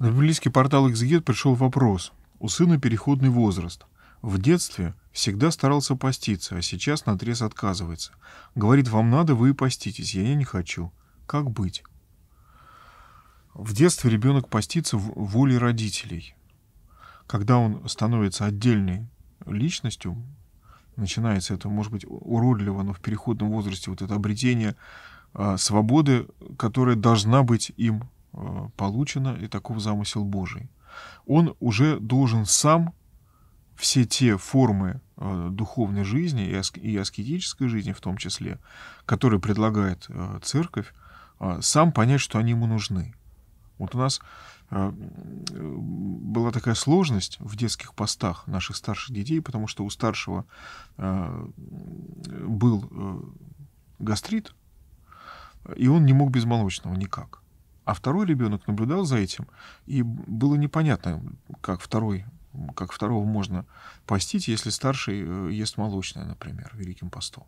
На библейский портал «Экзегет» пришел вопрос. У сына переходный возраст. В детстве всегда старался поститься, а сейчас на отрез отказывается. Говорит, вам надо, вы и поститесь, я, я не хочу. Как быть? В детстве ребенок постится в воле родителей. Когда он становится отдельной личностью, начинается это, может быть, уродливо, но в переходном возрасте вот это обретение а, свободы, которая должна быть им Э, получено и таков замысел Божий. Он уже должен сам все те формы э, духовной жизни и аскетической жизни в том числе, которые предлагает э, церковь, сам понять, что они ему нужны. Вот у нас была такая сложность в детских постах наших старших детей, потому что у старшего был гастрит, и он не мог без молочного никак. А второй ребенок наблюдал за этим, и было непонятно, как второй как второго можно постить, если старший э, ест молочное, например, великим постом.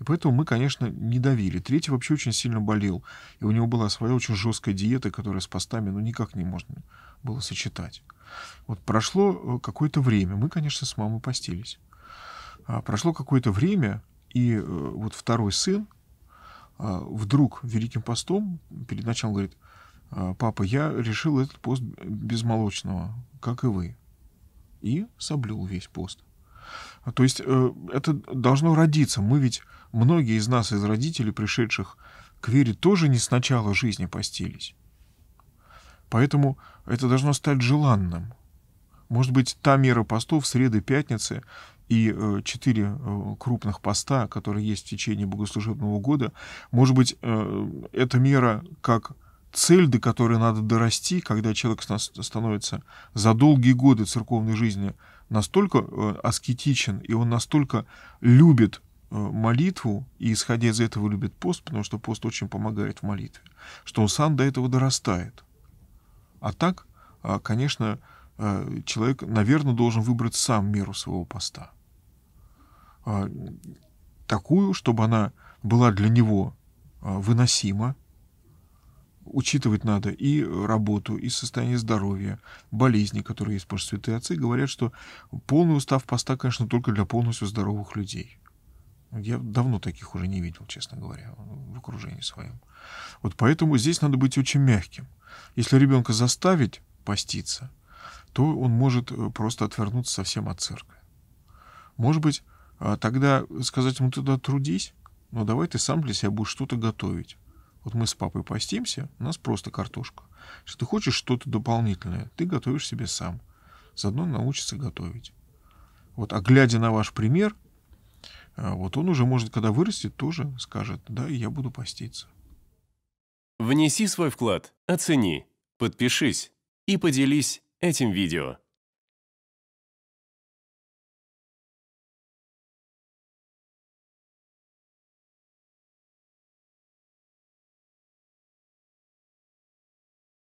И поэтому мы, конечно, не давили. Третий вообще очень сильно болел. И у него была своя очень жесткая диета, которая с постами ну, никак не можно было сочетать. Вот прошло э, какое-то время. Мы, конечно, с мамой постились. А прошло какое-то время, и э, вот второй сын а, вдруг Великим постом перед началом говорит, «А, папа, я решил этот пост без молочного, как и вы. И соблюл весь пост. А, то есть э, это должно родиться. Мы ведь, многие из нас, из родителей, пришедших к вере, тоже не с начала жизни постились. Поэтому это должно стать желанным. Может быть, та мера постов среды, пятницы и э, четыре э, крупных поста, которые есть в течение богослужебного года, может быть, эта мера как цель, до которой надо дорасти, когда человек становится за долгие годы церковной жизни настолько э, аскетичен, и он настолько любит э, молитву, и исходя из этого любит пост, потому что пост очень помогает в молитве, что он сам до этого дорастает. А так, э, конечно, человек, наверное, должен выбрать сам меру своего поста. Такую, чтобы она была для него выносима, учитывать надо и работу, и состояние здоровья, болезни, которые есть. Потому что святые отцы говорят, что полный устав поста, конечно, только для полностью здоровых людей. Я давно таких уже не видел, честно говоря, в окружении своем. Вот поэтому здесь надо быть очень мягким. Если ребенка заставить поститься, то он может э, просто отвернуться совсем от церкви. Может быть, а, тогда сказать ему, тогда трудись, но давай ты сам для себя будешь что-то готовить. Вот мы с папой постимся, у нас просто картошка. Если ты хочешь что-то дополнительное, ты готовишь себе сам. Заодно научится готовить. Вот, а глядя на ваш пример, э, вот он уже может, когда вырастет, тоже скажет, да, я буду поститься. Внеси свой вклад, оцени, подпишись и поделись этим видео.